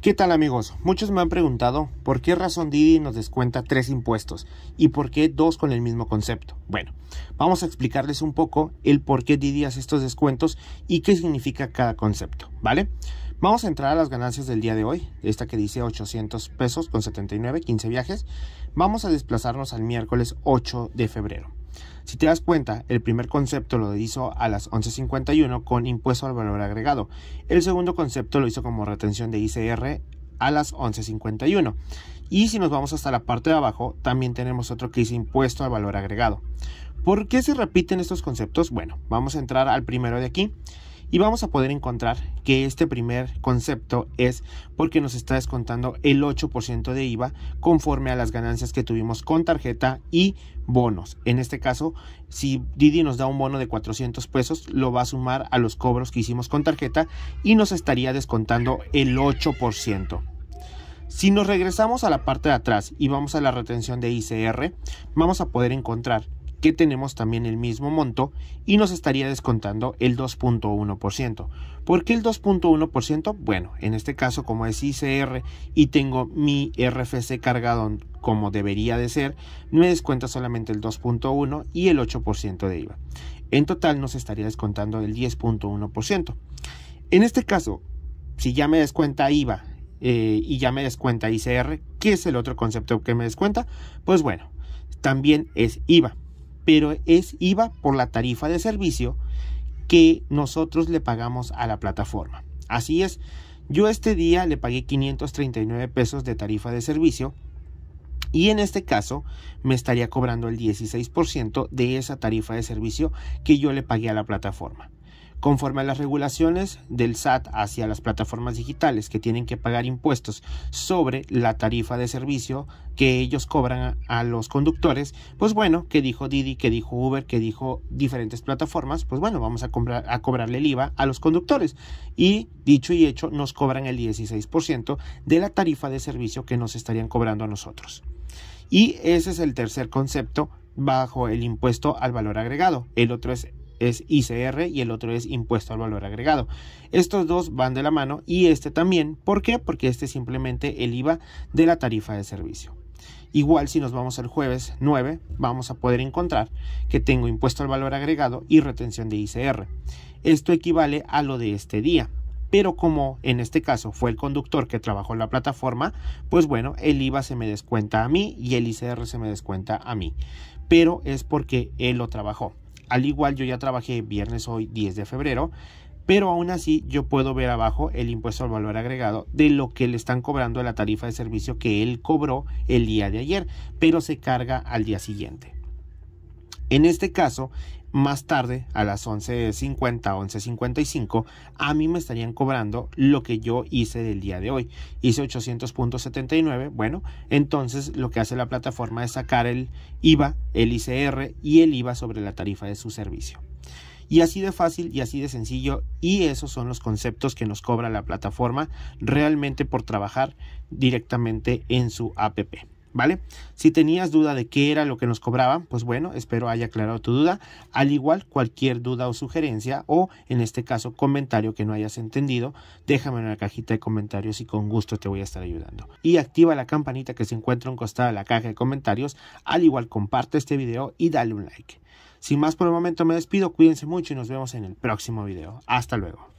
¿Qué tal amigos? Muchos me han preguntado por qué razón Didi nos descuenta tres impuestos y por qué dos con el mismo concepto. Bueno, vamos a explicarles un poco el por qué Didi hace estos descuentos y qué significa cada concepto, ¿vale? Vamos a entrar a las ganancias del día de hoy, esta que dice 800 pesos con 79, 15 viajes. Vamos a desplazarnos al miércoles 8 de febrero. Si te das cuenta, el primer concepto lo hizo a las 11.51 con impuesto al valor agregado. El segundo concepto lo hizo como retención de ICR a las 11.51. Y si nos vamos hasta la parte de abajo, también tenemos otro que dice impuesto al valor agregado. ¿Por qué se repiten estos conceptos? Bueno, vamos a entrar al primero de aquí y vamos a poder encontrar que este primer concepto es porque nos está descontando el 8% de IVA conforme a las ganancias que tuvimos con tarjeta y bonos. En este caso, si Didi nos da un bono de 400 pesos, lo va a sumar a los cobros que hicimos con tarjeta y nos estaría descontando el 8%. Si nos regresamos a la parte de atrás y vamos a la retención de ICR, vamos a poder encontrar que tenemos también el mismo monto y nos estaría descontando el 2.1%. ¿Por qué el 2.1%? Bueno, en este caso como es ICR y tengo mi RFC cargado como debería de ser, me descuenta solamente el 2.1 y el 8% de IVA. En total nos estaría descontando el 10.1%. En este caso, si ya me descuenta IVA eh, y ya me descuenta ICR, ¿qué es el otro concepto que me descuenta? Pues bueno, también es IVA pero es IVA por la tarifa de servicio que nosotros le pagamos a la plataforma. Así es, yo este día le pagué 539 pesos de tarifa de servicio y en este caso me estaría cobrando el 16% de esa tarifa de servicio que yo le pagué a la plataforma. Conforme a las regulaciones del SAT hacia las plataformas digitales que tienen que pagar impuestos sobre la tarifa de servicio que ellos cobran a, los conductores, pues bueno, que dijo Didi, que dijo Uber, que dijo diferentes plataformas, pues bueno, vamos a, a cobrarle el IVA a los conductores. Y dicho y hecho, nos cobran el 16% de la tarifa de servicio que nos estarían cobrando a nosotros. Y ese es el tercer concepto bajo el impuesto al valor agregado. El otro es es ICR y el otro es impuesto al valor agregado. Estos dos van de la mano y este también. ¿Por qué? Porque este es simplemente el IVA de la tarifa de servicio. Igual si nos vamos al jueves 9 vamos a poder encontrar que tengo impuesto al valor agregado y retención de ICR. Esto equivale a lo de este día. Pero como en este caso fue el conductor que trabajó en la plataforma, pues bueno, el IVA se me descuenta a mí y el ICR se me descuenta a mí. Pero es porque él lo trabajó. Al igual yo ya trabajé viernes hoy 10 de febrero, pero aún así yo puedo ver abajo el impuesto al valor agregado de lo que le están cobrando la tarifa de servicio que él cobró el día de ayer, pero se carga al día siguiente. En este caso, más tarde, a las 11.50, 11.55, a mí me estarían cobrando lo que yo hice del día de hoy. Hice 800.79, bueno, entonces lo que hace la plataforma es sacar el IVA, el ICR y el IVA sobre la tarifa de su servicio. Y así de fácil y así de sencillo, y esos son los conceptos que nos cobra la plataforma realmente por trabajar directamente en su app. ¿vale? Si tenías duda de qué era lo que nos cobraban, pues bueno, espero haya aclarado tu duda. Al igual, cualquier duda o sugerencia o en este caso comentario que no hayas entendido, déjame en la cajita de comentarios y con gusto te voy a estar ayudando. Y activa la campanita que se encuentra en un costado de la caja de comentarios. Al igual, comparte este video y dale un like. Sin más por el momento me despido, cuídense mucho y nos vemos en el próximo video. Hasta luego.